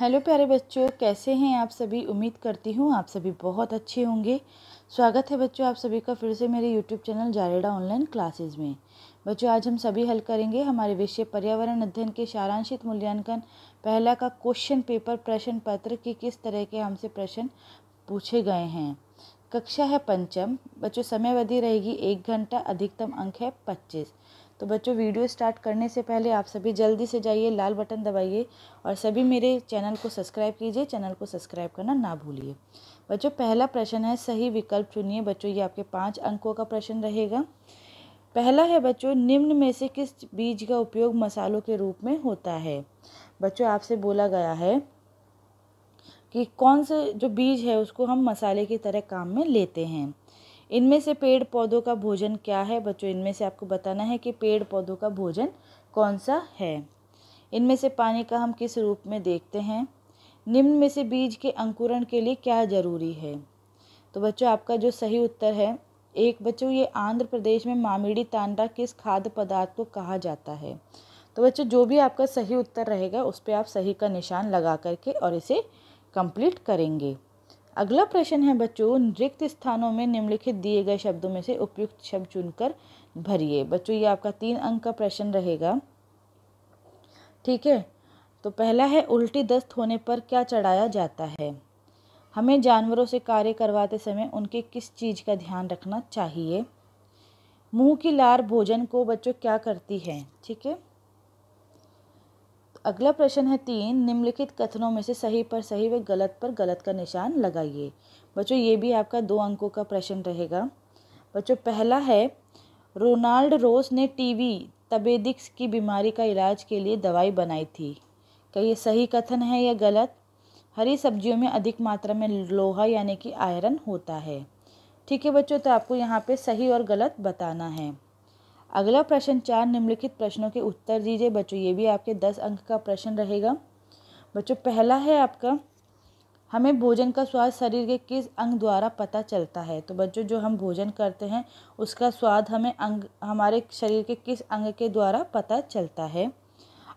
hello प्यारे बच्चों कैसे हैं आप सभी उम्मीद करती हूँ आप सभी बहुत अच्छे होंगे स्वागत है बच्चों आप सभी का फिर से मेरे यूट्यूब चैनल जारेडा ऑनलाइन क्लासेस में बच्चों आज हम सभी हल करेंगे हमारे विषय पर्यावरण अध्ययन के सारांशित मूल्यांकन पहला का क्वेश्चन पेपर प्रश्न पत्र की किस तरह के हमसे प्रश्न पूछे गए हैं कक्षा है पंचम बच्चों समय अवधि रहेगी एक घंटा अधिकतम अंक है पच्चीस तो बच्चों वीडियो स्टार्ट करने से पहले आप सभी जल्दी से जाइए लाल बटन दबाइए और सभी मेरे चैनल को सब्सक्राइब कीजिए चैनल को सब्सक्राइब करना ना भूलिए बच्चों पहला प्रश्न है सही विकल्प चुनिए बच्चों ये आपके पाँच अंकों का प्रश्न रहेगा पहला है बच्चों निम्न में से किस बीज का उपयोग मसालों के रूप में होता है बच्चों आपसे बोला गया है कि कौन से जो बीज है उसको हम मसाले की तरह काम में लेते हैं इनमें से पेड़ पौधों का भोजन क्या है बच्चों इनमें से आपको बताना है कि पेड़ पौधों का भोजन कौन सा है इनमें से पानी का हम किस रूप में देखते हैं निम्न में से बीज के अंकुरण के लिए क्या ज़रूरी है तो बच्चों आपका जो सही उत्तर है एक बच्चों ये आंध्र प्रदेश में मामिड़ी तांडा किस खाद्य पदार्थ को कहा जाता है तो बच्चों जो भी आपका सही उत्तर रहेगा उस पर आप सही का निशान लगा करके और इसे कंप्लीट करेंगे अगला प्रश्न है बच्चों रिक्त स्थानों में निम्नलिखित दिए गए शब्दों में से उपयुक्त शब्द चुनकर भरिए बच्चों ये आपका तीन अंक का प्रश्न रहेगा ठीक है तो पहला है उल्टी दस्त होने पर क्या चढ़ाया जाता है हमें जानवरों से कार्य करवाते समय उनके किस चीज़ का ध्यान रखना चाहिए मुंह की लार भोजन को बच्चों क्या करती है ठीक है अगला प्रश्न है तीन निम्नलिखित कथनों में से सही पर सही व गलत पर गलत का निशान लगाइए बच्चों ये भी आपका दो अंकों का प्रश्न रहेगा बच्चों पहला है रोनाल्ड रोस ने टीवी तबेदिक्स की बीमारी का इलाज के लिए दवाई बनाई थी क्या ये सही कथन है या गलत हरी सब्जियों में अधिक मात्रा में लोहा यानी कि आयरन होता है ठीक है बच्चों तो आपको यहाँ पे सही और गलत बताना है अगला प्रश्न चार निम्नलिखित प्रश्नों के उत्तर दीजिए बच्चों ये भी आपके दस अंक का प्रश्न रहेगा बच्चों पहला है आपका हमें भोजन का स्वाद शरीर के किस अंग द्वारा पता चलता है तो बच्चों जो हम भोजन करते हैं उसका स्वाद हमें अंग हमारे शरीर के किस अंग के द्वारा पता चलता है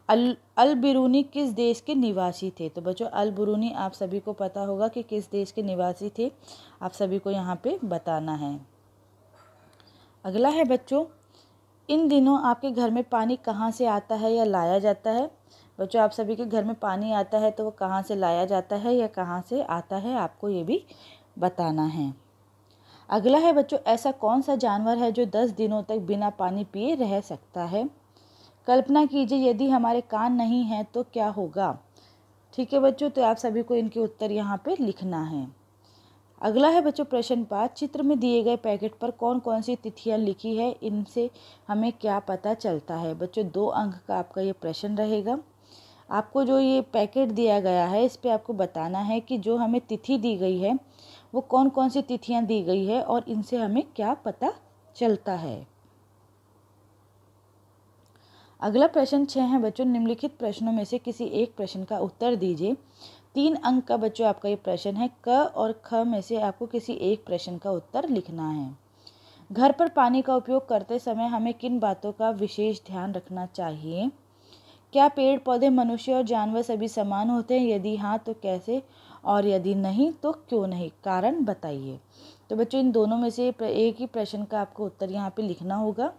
अल अलबिरूनी किस देश के निवासी थे तो बच्चों अलबिरूनी आप सभी को पता होगा कि किस देश के निवासी थे आप सभी को यहाँ पे बताना है अगला है बच्चों इन दिनों आपके घर में पानी कहाँ से आता है या लाया जाता है बच्चों आप सभी के घर में पानी आता है तो वो कहाँ से लाया जाता है या कहाँ से आता है आपको ये भी बताना है अगला है बच्चों ऐसा कौन सा जानवर है जो दस दिनों तक बिना पानी पिए रह सकता है कल्पना कीजिए यदि हमारे कान नहीं हैं तो क्या होगा ठीक है बच्चों तो आप सभी को इनके उत्तर यहाँ पे लिखना है अगला है बच्चों प्रश्न पाँच चित्र में दिए गए पैकेट पर कौन कौन सी तिथियां लिखी है इनसे हमें क्या पता चलता है बच्चों दो अंक का आपका ये प्रश्न रहेगा आपको जो ये पैकेट दिया गया है इस पर आपको बताना है कि जो हमें तिथि दी गई है वो कौन कौन सी तिथियां दी गई है और इनसे हमें क्या पता चलता है अगला प्रश्न छः है बच्चों निम्नलिखित प्रश्नों में से किसी एक प्रश्न का उत्तर दीजिए तीन अंक का बच्चों आपका ये प्रश्न है क और ख में से आपको किसी एक प्रश्न का उत्तर लिखना है घर पर पानी का उपयोग करते समय हमें किन बातों का विशेष ध्यान रखना चाहिए क्या पेड़ पौधे मनुष्य और जानवर सभी समान होते हैं यदि हाँ तो कैसे और यदि नहीं तो क्यों नहीं कारण बताइए तो बच्चों इन दोनों में से एक ही प्रश्न का आपको उत्तर यहाँ पे लिखना होगा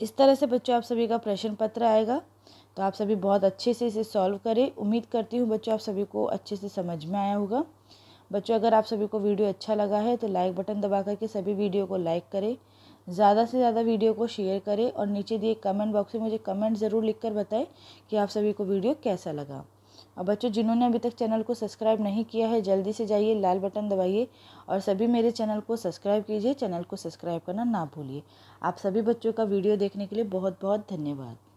इस तरह से बच्चों आप सभी का प्रश्न पत्र आएगा तो आप सभी बहुत अच्छे से इसे सॉल्व करें उम्मीद करती हूँ बच्चों आप सभी को अच्छे से समझ में आया होगा बच्चों अगर आप सभी को वीडियो अच्छा लगा है तो लाइक बटन दबा करके सभी वीडियो को लाइक करें ज़्यादा से ज़्यादा वीडियो को शेयर करें और नीचे दिए कमेंट बॉक्स में मुझे कमेंट ज़रूर लिखकर बताएं कि आप सभी को वीडियो कैसा लगा और बच्चों जिन्होंने अभी तक चैनल को सब्सक्राइब नहीं किया है जल्दी से जाइए लाल बटन दबाइए और सभी मेरे चैनल को सब्सक्राइब कीजिए चैनल को सब्सक्राइब करना ना भूलिए आप सभी बच्चों का वीडियो देखने के लिए बहुत बहुत धन्यवाद